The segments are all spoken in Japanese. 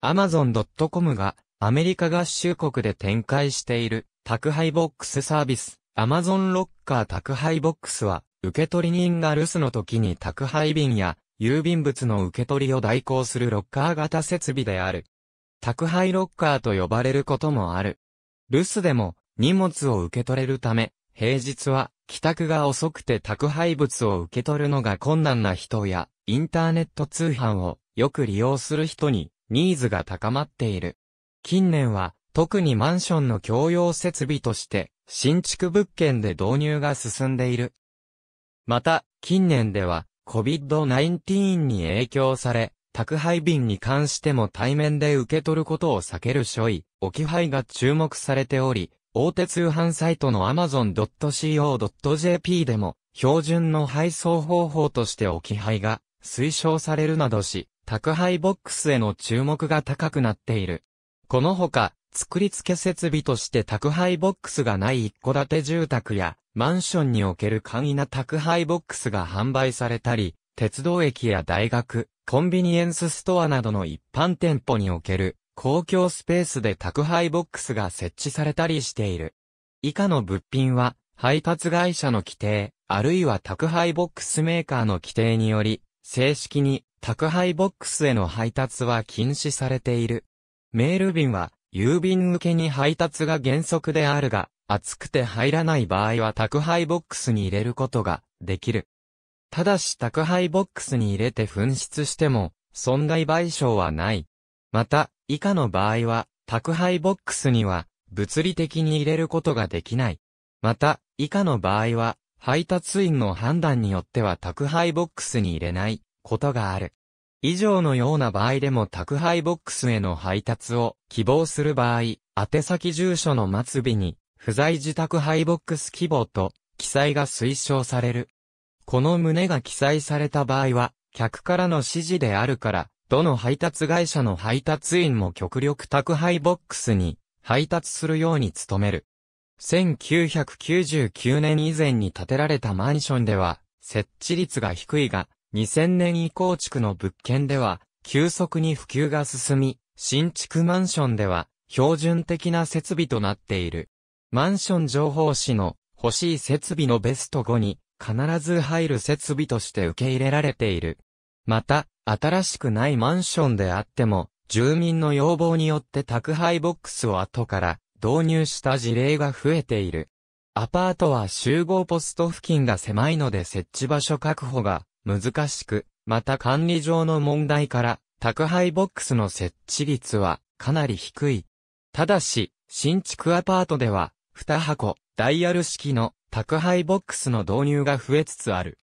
Amazon.com がアメリカ合衆国で展開している宅配ボックスサービス Amazon ロッカー宅配ボックスは受取人が留守の時に宅配便や郵便物の受け取りを代行するロッカー型設備である。宅配ロッカーと呼ばれることもある。留守でも荷物を受け取れるため、平日は帰宅が遅くて宅配物を受け取るのが困難な人や、インターネット通販をよく利用する人にニーズが高まっている。近年は、特にマンションの共用設備として、新築物件で導入が進んでいる。また、近年では、COVID-19 に影響され、宅配便に関しても対面で受け取ることを避ける所位、置き配が注目されており、大手通販サイトの amazon.co.jp でも、標準の配送方法として置き配が推奨されるなどし、宅配ボックスへの注目が高くなっている。このほか、作り付け設備として宅配ボックスがない一戸建て住宅や、マンションにおける簡易な宅配ボックスが販売されたり、鉄道駅や大学、コンビニエンスストアなどの一般店舗における公共スペースで宅配ボックスが設置されたりしている。以下の物品は、配達会社の規定、あるいは宅配ボックスメーカーの規定により、正式に宅配ボックスへの配達は禁止されている。メール便は、郵便受けに配達が原則であるが、暑くて入らない場合は宅配ボックスに入れることができる。ただし宅配ボックスに入れて紛失しても、損害賠償はない。また、以下の場合は、宅配ボックスには、物理的に入れることができない。また、以下の場合は、配達員の判断によっては宅配ボックスに入れない。ことがある。以上のような場合でも宅配ボックスへの配達を希望する場合、宛先住所の末尾に、不在時宅配ボックス希望と記載が推奨される。この旨が記載された場合は、客からの指示であるから、どの配達会社の配達員も極力宅配ボックスに配達するように努める。1999年以前に建てられたマンションでは、設置率が低いが、2000年以降地区の物件では、急速に普及が進み、新築マンションでは、標準的な設備となっている。マンション情報誌の欲しい設備のベスト5に必ず入る設備として受け入れられている。また、新しくないマンションであっても、住民の要望によって宅配ボックスを後から導入した事例が増えている。アパートは集合ポスト付近が狭いので設置場所確保が難しく、また管理上の問題から、宅配ボックスの設置率はかなり低い。ただし、新築アパートでは、2箱、ダイヤル式の宅配ボックスの導入が増えつつある。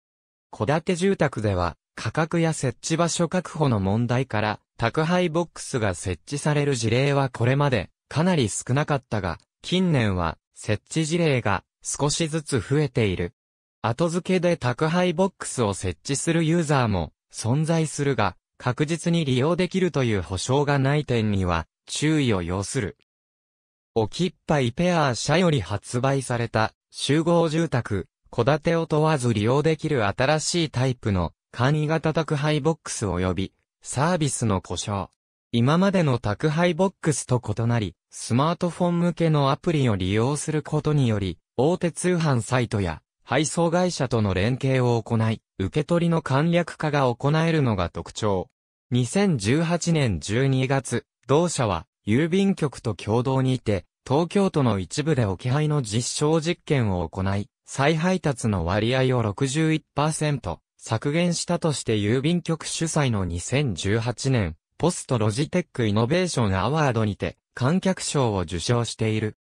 戸建て住宅では、価格や設置場所確保の問題から、宅配ボックスが設置される事例はこれまでかなり少なかったが、近年は設置事例が少しずつ増えている。後付けで宅配ボックスを設置するユーザーも存在するが、確実に利用できるという保証がない点には注意を要する。おきっぱいペア社より発売された集合住宅、戸建てを問わず利用できる新しいタイプの簡易型宅配ボックス及びサービスの故障。今までの宅配ボックスと異なり、スマートフォン向けのアプリを利用することにより、大手通販サイトや配送会社との連携を行い、受け取りの簡略化が行えるのが特徴。2018年12月、同社は、郵便局と共同にて、東京都の一部で置き配の実証実験を行い、再配達の割合を61%削減したとして郵便局主催の2018年、ポストロジテックイノベーションアワードにて、観客賞を受賞している。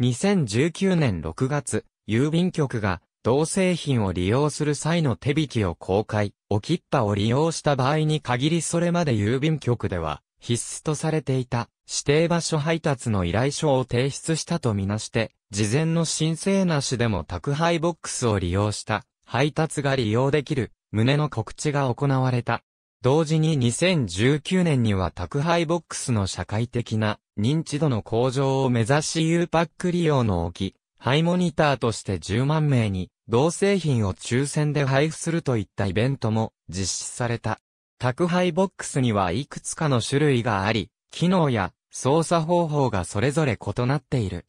2019年6月、郵便局が同製品を利用する際の手引きを公開、置きっぱを利用した場合に限りそれまで郵便局では必須とされていた指定場所配達の依頼書を提出したとみなして、事前の申請なしでも宅配ボックスを利用した配達が利用できる旨の告知が行われた。同時に2019年には宅配ボックスの社会的な認知度の向上を目指し U パック利用の置き、ハイモニターとして10万名に、同製品を抽選で配布するといったイベントも実施された。宅配ボックスにはいくつかの種類があり、機能や操作方法がそれぞれ異なっている。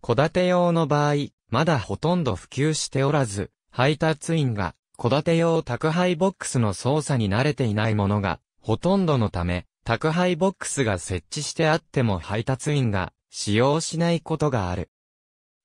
小建て用の場合、まだほとんど普及しておらず、配達員が小建て用宅配ボックスの操作に慣れていないものがほとんどのため、宅配ボックスが設置してあっても配達員が使用しないことがある。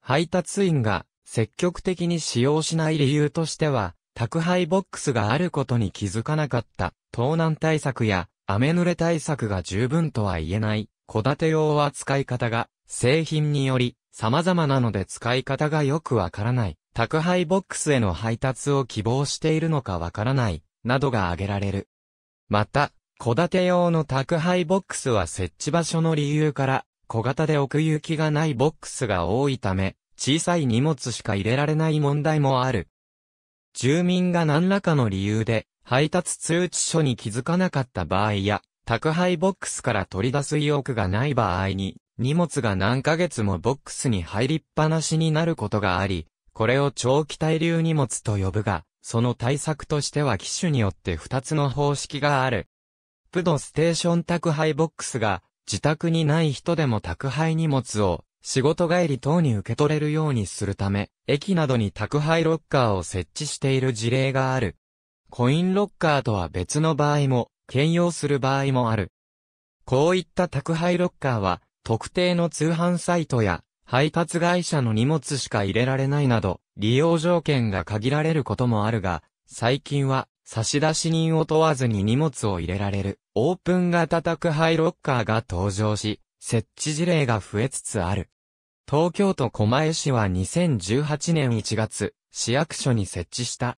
配達員が積極的に使用しない理由としては、宅配ボックスがあることに気づかなかった、盗難対策や雨濡れ対策が十分とは言えない、小建て用は使い方が、製品により様々なので使い方がよくわからない、宅配ボックスへの配達を希望しているのかわからない、などが挙げられる。また、小建て用の宅配ボックスは設置場所の理由から小型で奥行きがないボックスが多いため、小さい荷物しか入れられない問題もある。住民が何らかの理由で配達通知書に気づかなかった場合や、宅配ボックスから取り出す意欲がない場合に、荷物が何ヶ月もボックスに入りっぱなしになることがあり、これを長期滞留荷物と呼ぶが、その対策としては機種によって2つの方式がある。プドステーション宅配ボックスが自宅にない人でも宅配荷物を仕事帰り等に受け取れるようにするため、駅などに宅配ロッカーを設置している事例がある。コインロッカーとは別の場合も、兼用する場合もある。こういった宅配ロッカーは、特定の通販サイトや、配達会社の荷物しか入れられないなど、利用条件が限られることもあるが、最近は、差出人を問わずに荷物を入れられる。オープン型宅配ロッカーが登場し、設置事例が増えつつある。東京都狛江市は2018年1月、市役所に設置した。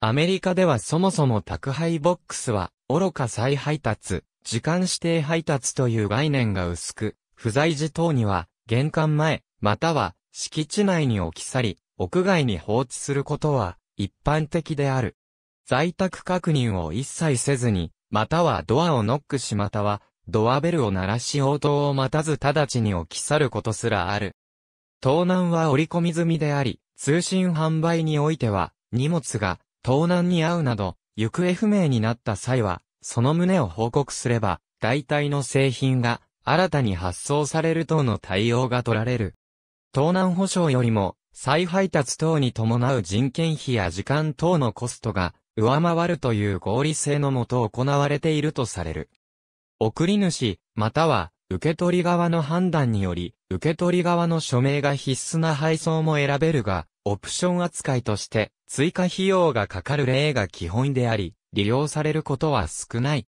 アメリカではそもそも宅配ボックスは、愚か再配達、時間指定配達という概念が薄く、不在時等には、玄関前、または、敷地内に置き去り、屋外に放置することは、一般的である。在宅確認を一切せずに、またはドアをノックしまたは、ドアベルを鳴らし応答を待たず直ちに置き去ることすらある。盗難は折り込み済みであり、通信販売においては、荷物が盗難に遭うなど、行方不明になった際は、その旨を報告すれば、大体の製品が新たに発送される等の対応が取られる。盗難保障よりも、再配達等に伴う人件費や時間等のコストが上回るという合理性のもと行われているとされる。送り主、または、受け取り側の判断により、受け取り側の署名が必須な配送も選べるが、オプション扱いとして、追加費用がかかる例が基本であり、利用されることは少ない。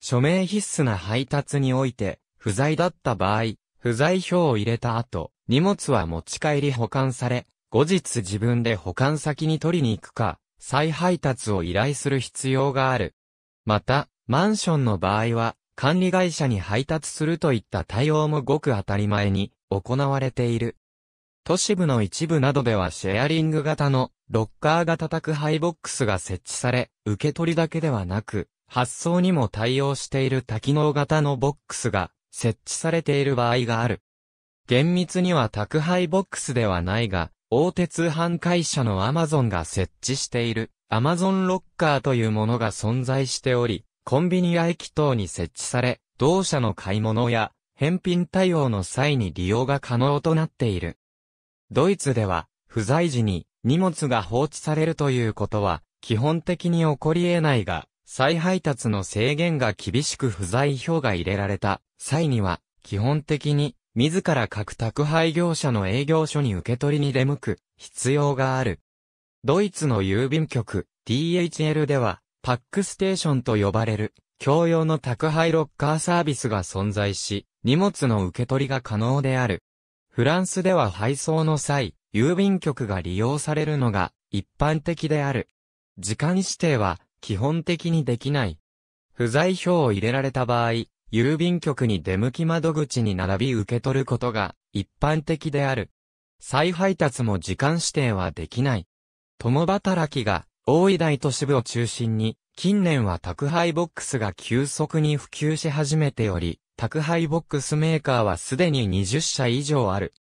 署名必須な配達において、不在だった場合、不在票を入れた後、荷物は持ち帰り保管され、後日自分で保管先に取りに行くか、再配達を依頼する必要がある。また、マンションの場合は、管理会社に配達するといった対応もごく当たり前に行われている。都市部の一部などではシェアリング型のロッカー型宅配ボックスが設置され、受け取りだけではなく、発送にも対応している多機能型のボックスが設置されている場合がある。厳密には宅配ボックスではないが、大手通販会社のアマゾンが設置しているアマゾンロッカーというものが存在しており、コンビニや駅等に設置され、同社の買い物や返品対応の際に利用が可能となっている。ドイツでは、不在時に荷物が放置されるということは、基本的に起こり得ないが、再配達の制限が厳しく不在票が入れられた際には、基本的に自ら各宅配業者の営業所に受け取りに出向く必要がある。ドイツの郵便局 DHL ではパックステーションと呼ばれる共用の宅配ロッカーサービスが存在し、荷物の受け取りが可能である。フランスでは配送の際、郵便局が利用されるのが一般的である。時間指定は基本的にできない。不在票を入れられた場合、郵便局に出向き窓口に並び受け取ることが一般的である。再配達も時間指定はできない。共働きが多い大都市部を中心に、近年は宅配ボックスが急速に普及し始めており、宅配ボックスメーカーはすでに20社以上ある。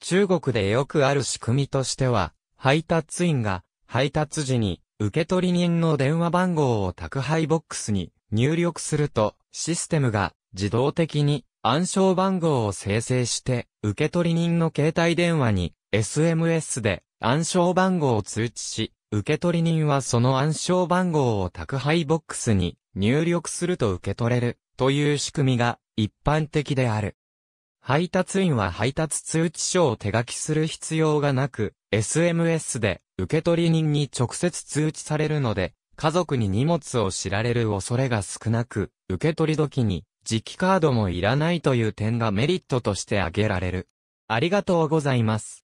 中国でよくある仕組みとしては、配達員が配達時に受取人の電話番号を宅配ボックスに入力すると、システムが自動的に暗証番号を生成して、受取人の携帯電話に SMS で暗証番号を通知し、受取人はその暗証番号を宅配ボックスに入力すると受け取れるという仕組みが一般的である。配達員は配達通知書を手書きする必要がなく、SMS で受取人に直接通知されるので、家族に荷物を知られる恐れが少なく、受け取り時に、磁気カードもいらないという点がメリットとして挙げられる。ありがとうございます。